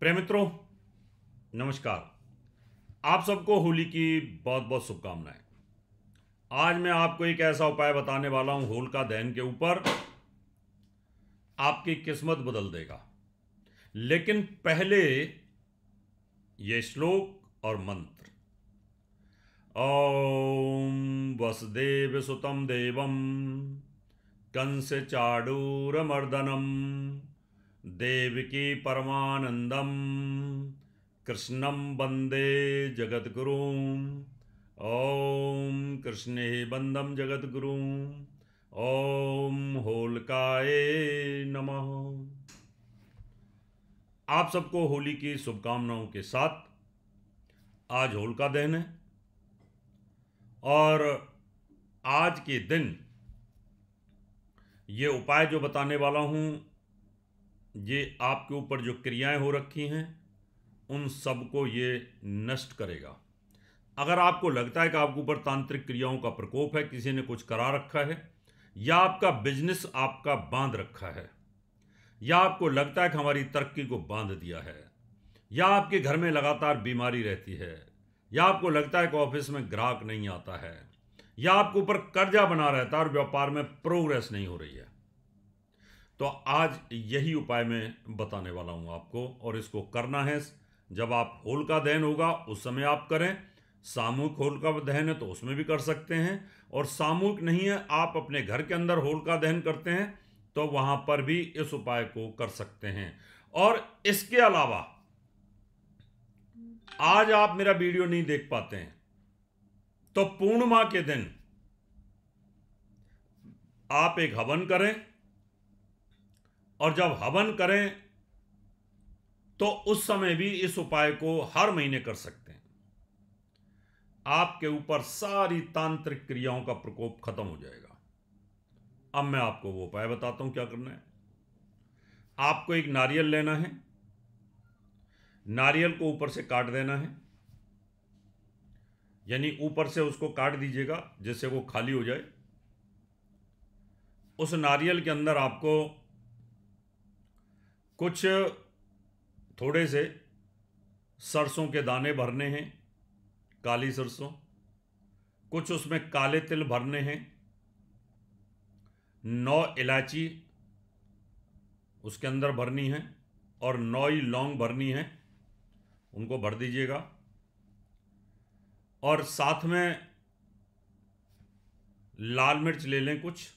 प्रेम मित्रों नमस्कार आप सबको होली की बहुत बहुत शुभकामनाएं आज मैं आपको एक ऐसा उपाय बताने वाला हूं होल का दहन के ऊपर आपकी किस्मत बदल देगा लेकिन पहले ये श्लोक और मंत्र ओम वसुदेव सुतम देवम कंस चाडूर मर्दनम देवकी परमानन्दं कृष्णं वन्दे जगद्गुरुं ॐ कृष्णे बंदम जगद्गुरुं ओम होलकाए नमः आप सबको होली की शुभकामनाओं के साथ आज होलिका दहन है और आज के दिन ये उपाय जो बताने वाला हूँ ये आपके ऊपर जो क्रियाएं हो रखी हैं उन सब को ये नष्ट करेगा अगर आपको लगता है कि आपके ऊपर तांत्रिक क्रियाओं का प्रकोप है किसी ने कुछ करा रखा है या आपका बिजनेस आपका बांध रखा है या आपको लगता है कि हमारी तरक्की को बांध दिया है या आपके घर में लगातार बीमारी रहती है या आपको लगता है कि ऑफिस में ग्राहक नहीं आता है या आपके ऊपर कर्जा बना रहता है और व्यापार में प्रोग्रेस नहीं हो रही है तो आज यही उपाय मैं बताने वाला हूँ आपको और इसको करना है जब आप होल का दहन होगा उस समय आप करें सामूहिक होल का दहन है तो उसमें भी कर सकते हैं और सामूहिक नहीं है आप अपने घर के अंदर होल का दहन करते हैं तो वहाँ पर भी इस उपाय को कर सकते हैं और इसके अलावा आज आप मेरा वीडियो नहीं देख पाते हैं तो पूर्णिमा के दिन आप एक हवन करें और जब हवन करें तो उस समय भी इस उपाय को हर महीने कर सकते हैं आपके ऊपर सारी तांत्रिक क्रियाओं का प्रकोप खत्म हो जाएगा अब मैं आपको वो उपाय बताता हूं क्या करना है आपको एक नारियल लेना है नारियल को ऊपर से काट देना है यानी ऊपर से उसको काट दीजिएगा जिससे वो खाली हो जाए उस नारियल के अंदर आपको कुछ थोड़े से सरसों के दाने भरने हैं काली सरसों कुछ उसमें काले तिल भरने हैं नौ इलायची उसके अंदर भरनी है और नौ ही लौंग भरनी है उनको भर दीजिएगा और साथ में लाल मिर्च ले लें कुछ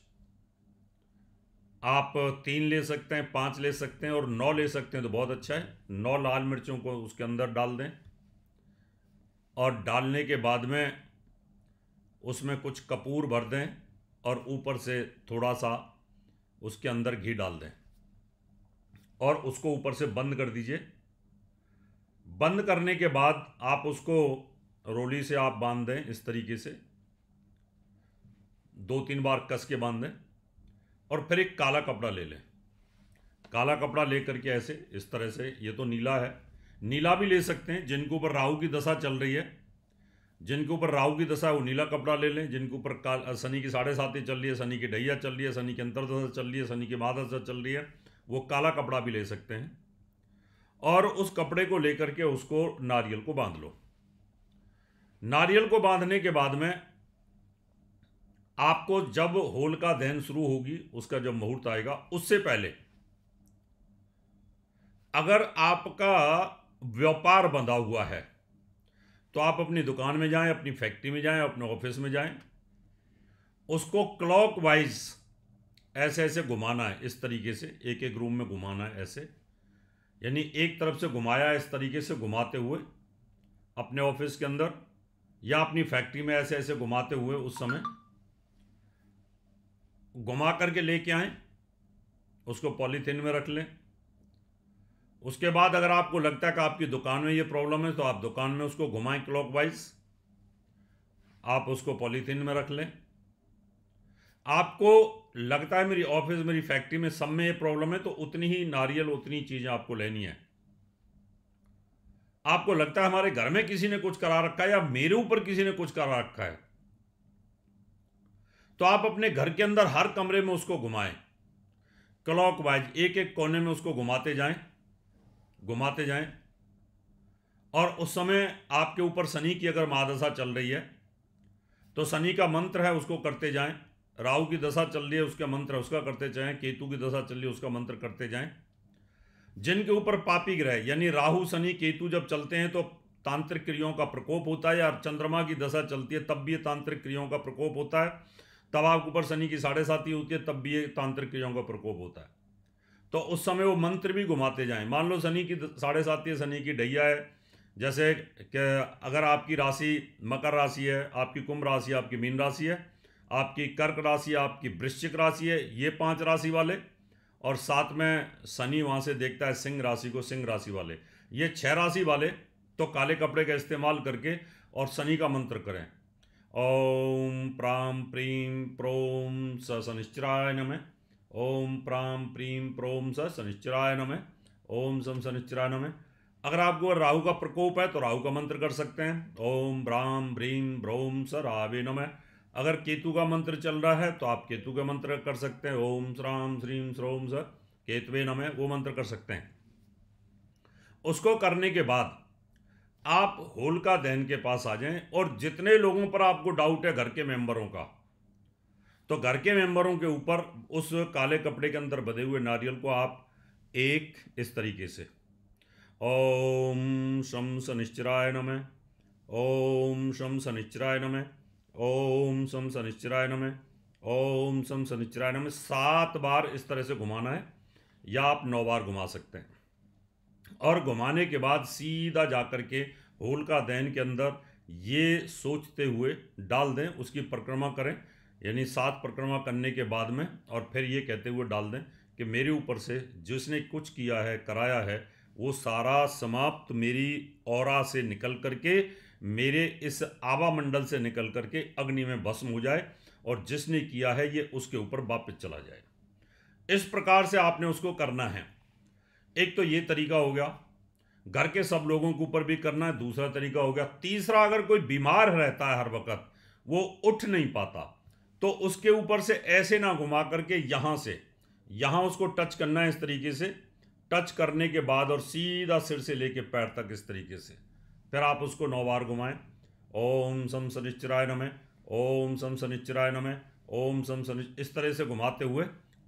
आप तीन ले सकते हैं पाँच ले सकते हैं और नौ ले सकते हैं तो बहुत अच्छा है नौ लाल मिर्चों को उसके अंदर डाल दें और डालने के बाद में उसमें कुछ कपूर भर दें और ऊपर से थोड़ा सा उसके अंदर घी डाल दें और उसको ऊपर से बंद कर दीजिए बंद करने के बाद आप उसको रोली से आप बांध दें इस तरीके से दो तीन बार कस के बांध दें और फिर एक काला कपड़ा ले लें काला कपड़ा लेकर के ऐसे इस तरह से ये तो नीला है नीला भी ले सकते हैं जिनके ऊपर राहु की दशा चल रही है जिनके ऊपर राहु की दशा है वो नीला कपड़ा ले लें जिनके ऊपर शनि की साढ़े साथी चल रही है शनि की ढैया चल रही है शनि की अंतरदशा चल रही है शनि की महादशा चल रही है वो काला कपड़ा भी ले सकते हैं और उस कपड़े को लेकर के उसको नारियल को बांध लो नारियल को बांधने के बाद में आपको जब होलिका दहन शुरू होगी उसका जब मुहूर्त आएगा उससे पहले अगर आपका व्यापार बंधा हुआ है तो आप अपनी दुकान में जाएं अपनी फैक्ट्री में जाएं अपने ऑफिस में जाएं उसको क्लॉक वाइज ऐसे ऐसे घुमाना है इस तरीके से एक एक रूम में घुमाना है ऐसे यानी एक तरफ से घुमाया इस तरीके से घुमाते हुए अपने ऑफिस के अंदर या अपनी फैक्ट्री में ऐसे ऐसे घुमाते हुए उस समय घुमा करके लेके आए उसको पॉलीथीन में रख लें उसके बाद अगर आपको लगता है कि आपकी दुकान में ये प्रॉब्लम है तो आप दुकान में उसको घुमाएं क्लॉक आप उसको पॉलीथीन में रख लें आपको लगता है मेरी ऑफिस मेरी फैक्ट्री में सब में ये प्रॉब्लम है तो उतनी ही नारियल उतनी चीज़ें आपको लेनी है आपको लगता है हमारे घर में किसी ने कुछ करा रखा है या मेरे ऊपर किसी ने कुछ करा रखा है तो आप अपने घर के अंदर हर कमरे में उसको घुमाएं क्लॉक वाइज एक एक कोने में उसको घुमाते जाएं घुमाते जाएं और उस समय आपके ऊपर शनि की अगर महादशा चल रही है तो शनि का मंत्र है उसको करते जाएं राहु की दशा चल रही है उसका मंत्र उसका करते जाएं केतु की दशा चल रही है उसका मंत्र करते जाएं जिनके ऊपर पापी ग्रह यानी राहु शनि केतु जब चलते हैं तो तांत्रिक क्रियाओं का प्रकोप होता है या चंद्रमा की दशा चलती है तब भी तांत्रिक क्रियाओं का प्रकोप होता है तब आपके ऊपर शनि की साढ़े साथी होती है तब भी ये तांत्रिक क्रियाओं का प्रकोप होता है तो उस समय वो मंत्र भी घुमाते जाएं मान लो शनि की साढ़े साथी है शनि की ढैया है जैसे कि अगर आपकी राशि मकर राशि है आपकी कुंभ राशि आपकी मीन राशि है आपकी कर्क राशि आपकी वृश्चिक राशि है ये पांच राशि वाले और साथ में शनि वहाँ से देखता है सिंह राशि को सिंह राशि वाले ये छह राशि वाले तो काले कपड़े का इस्तेमाल करके और शनि का मंत्र करें ओम प्रां प्रीम प्रोम स शनिश्चराय नमः ओम प्राम प्रीम प्रोम स सनिश्चराय नमः ओम सम सनिश्चराय नमः अगर आपको राहु का प्रकोप है तो राहु का मंत्र कर सकते हैं ओम ब्राम भ्रीम ब्रोम स रावे नमः अगर केतु का मंत्र चल रहा है तो आप केतु का मंत्र कर सकते हैं ओम श्राम श्रीम श्रोम स केतवे नमः वो मंत्र कर सकते हैं उसको करने के बाद आप होलका दहन के पास आ जाएं और जितने लोगों पर आपको डाउट है घर के मेंबरों का तो घर के मेंबरों के ऊपर उस काले कपड़े के अंदर बधे हुए नारियल को आप एक इस तरीके से ओम शम सनिश्चराय नम ओम शम सनिश्चराय नम ओम शम सनिश्चराय नम ओम शम शनिश्चराय नम सात बार इस तरह से घुमाना है या आप नौ बार घुमा सकते हैं और घुमाने के बाद सीधा जा कर के होलका दहन के अंदर ये सोचते हुए डाल दें उसकी परिक्रमा करें यानी सात परिक्रमा करने के बाद में और फिर ये कहते हुए डाल दें कि मेरे ऊपर से जिसने कुछ किया है कराया है वो सारा समाप्त मेरी और से निकल करके मेरे इस आवा मंडल से निकल करके अग्नि में भस्म हो जाए और जिसने किया है ये उसके ऊपर वापस चला जाए इस प्रकार से आपने उसको करना है एक तो ये तरीका हो गया घर के सब लोगों के ऊपर भी करना है दूसरा तरीका हो गया तीसरा अगर कोई बीमार रहता है हर वक्त वो उठ नहीं पाता तो उसके ऊपर से ऐसे ना घुमा करके यहाँ से यहाँ उसको टच करना है इस तरीके से टच करने के बाद और सीधा सिर से लेके पैर तक इस तरीके से फिर आप उसको नौ बार घुमाएं ओम सम सनिश्चराय नमें ओम सम सनिश्चराय नमें ओम सम सनिश्च इस तरह से घुमाते हुए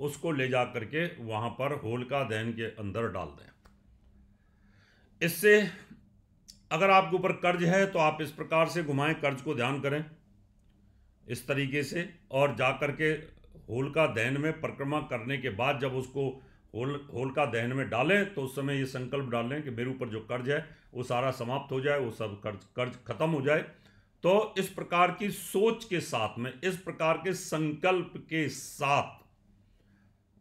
उसको ले जा करके वहाँ पर होलका दहन के अंदर डाल दें इससे अगर आपके ऊपर कर्ज है तो आप इस प्रकार से घुमाएं कर्ज को ध्यान करें इस तरीके से और जा कर के होलका दहन में परिक्रमा करने के बाद जब उसको होल होलका दहन में डालें तो उस समय ये संकल्प डाल लें कि मेरे ऊपर जो कर्ज है वो सारा समाप्त हो जाए वो सब कर्ज कर्ज खत्म हो जाए तो इस प्रकार की सोच के साथ में इस प्रकार के संकल्प के साथ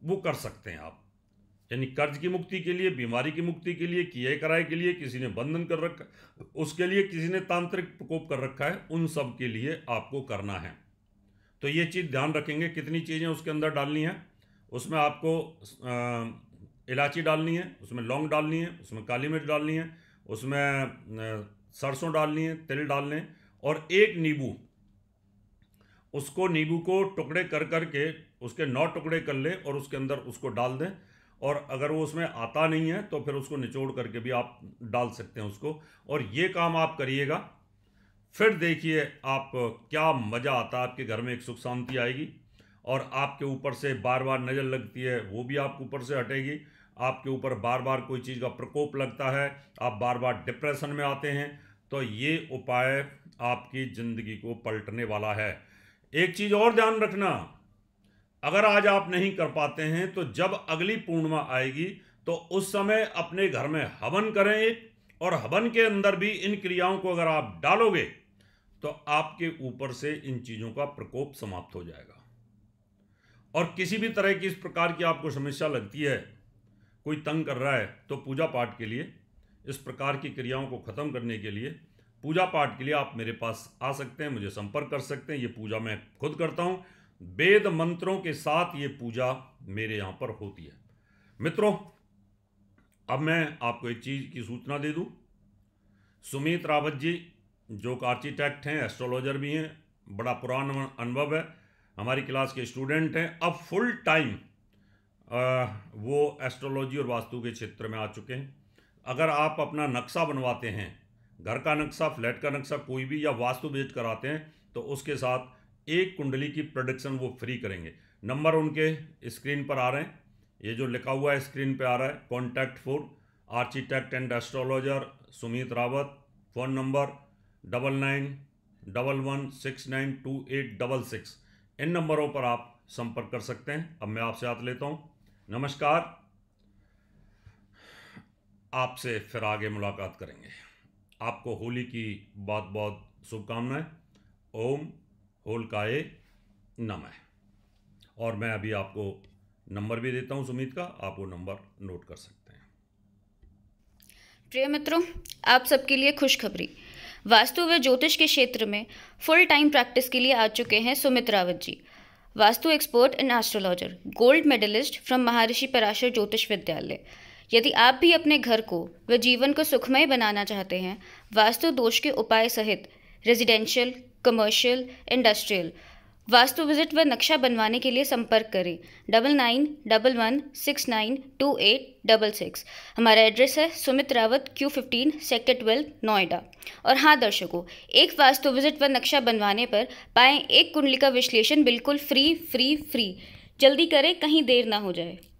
वो कर सकते हैं आप यानी कर्ज की मुक्ति के लिए बीमारी की मुक्ति के लिए किए कराए के लिए किसी ने बंधन कर रखा उसके लिए किसी ने तांत्रिक प्रकोप कर रखा है उन सब के लिए आपको करना है तो ये चीज़ ध्यान रखेंगे कितनी चीज़ें उसके अंदर डालनी है उसमें आपको इलायची डालनी है उसमें लौंग डालनी है उसमें काली मिर्च डालनी है उसमें सरसों डालनी है तिल डालने और एक नींबू उसको नींबू को टुकड़े कर कर के उसके नौ टुकड़े कर लें और उसके अंदर उसको डाल दें और अगर वो उसमें आता नहीं है तो फिर उसको निचोड़ करके भी आप डाल सकते हैं उसको और ये काम आप करिएगा फिर देखिए आप क्या मज़ा आता है आपके घर में एक सुख शांति आएगी और आपके ऊपर से बार बार नज़र लगती है वो भी आपके ऊपर से हटेगी आपके ऊपर बार बार कोई चीज़ का प्रकोप लगता है आप बार बार डिप्रेशन में आते हैं तो ये उपाय आपकी ज़िंदगी को पलटने वाला है एक चीज और ध्यान रखना अगर आज आप नहीं कर पाते हैं तो जब अगली पूर्णिमा आएगी तो उस समय अपने घर में हवन करें एक और हवन के अंदर भी इन क्रियाओं को अगर आप डालोगे तो आपके ऊपर से इन चीज़ों का प्रकोप समाप्त हो जाएगा और किसी भी तरह की इस प्रकार की आपको समस्या लगती है कोई तंग कर रहा है तो पूजा पाठ के लिए इस प्रकार की क्रियाओं को ख़त्म करने के लिए पूजा पाठ के लिए आप मेरे पास आ सकते हैं मुझे संपर्क कर सकते हैं ये पूजा मैं खुद करता हूँ वेद मंत्रों के साथ ये पूजा मेरे यहाँ पर होती है मित्रों अब मैं आपको एक चीज़ की सूचना दे दूँ सुमित रावत जी जो आर्किटेक्ट हैं एस्ट्रोलॉजर भी हैं बड़ा पुराना अनुभव है हमारी क्लास के स्टूडेंट हैं अब फुल टाइम वो एस्ट्रोलॉजी और वास्तु के क्षेत्र में आ चुके हैं अगर आप अपना नक्शा बनवाते हैं घर का नक्शा फ्लैट का नक्शा कोई भी या वास्तु बेच कराते हैं तो उसके साथ एक कुंडली की प्रोडक्शन वो फ्री करेंगे नंबर उनके स्क्रीन पर आ रहे हैं ये जो लिखा हुआ है स्क्रीन पे आ रहा है contact for architect and astrologer Sumit Rawat phone number double nine double one six nine two eight double six इन नंबरों पर आप संपर्क कर सकते हैं अब मैं आपसे हाथ लेता हूँ नमस्कार आपसे फिर आगे मुलाकात करेंगे आपको होली की बहुत बहुत शुभकामनाएं ओम होलकाए नमः और मैं अभी आपको नंबर भी देता हूं सुमित का आप वो नंबर नोट कर सकते हैं प्रिय मित्रों आप सबके लिए खुशखबरी वास्तु व ज्योतिष के क्षेत्र में फुल टाइम प्रैक्टिस के लिए आ चुके हैं Sumit Rawat ji vastu expert and astrologer gold medalist from Maharishi Parashar ज्योतिष विद्यालय यदि आप भी अपने घर को व जीवन को सुखमय बनाना चाहते हैं वास्तु दोष के उपाय सहित residential commercial industrial vastu visit व नक्शा बनवाने के लिए संपर्क करें double nine double one six nine two eight double six हमारा एड्रेस है Sumit Rawat Q fifteen sector twelve Noida और हाँ दर्शकों एक वास्तु विजिट व नक्शा बनवाने पर पाएँ एक कुंडली का विश्लेषण बिल्कुल फ्री फ्री फ्री जल्दी करें कहीं देर ना हो जाए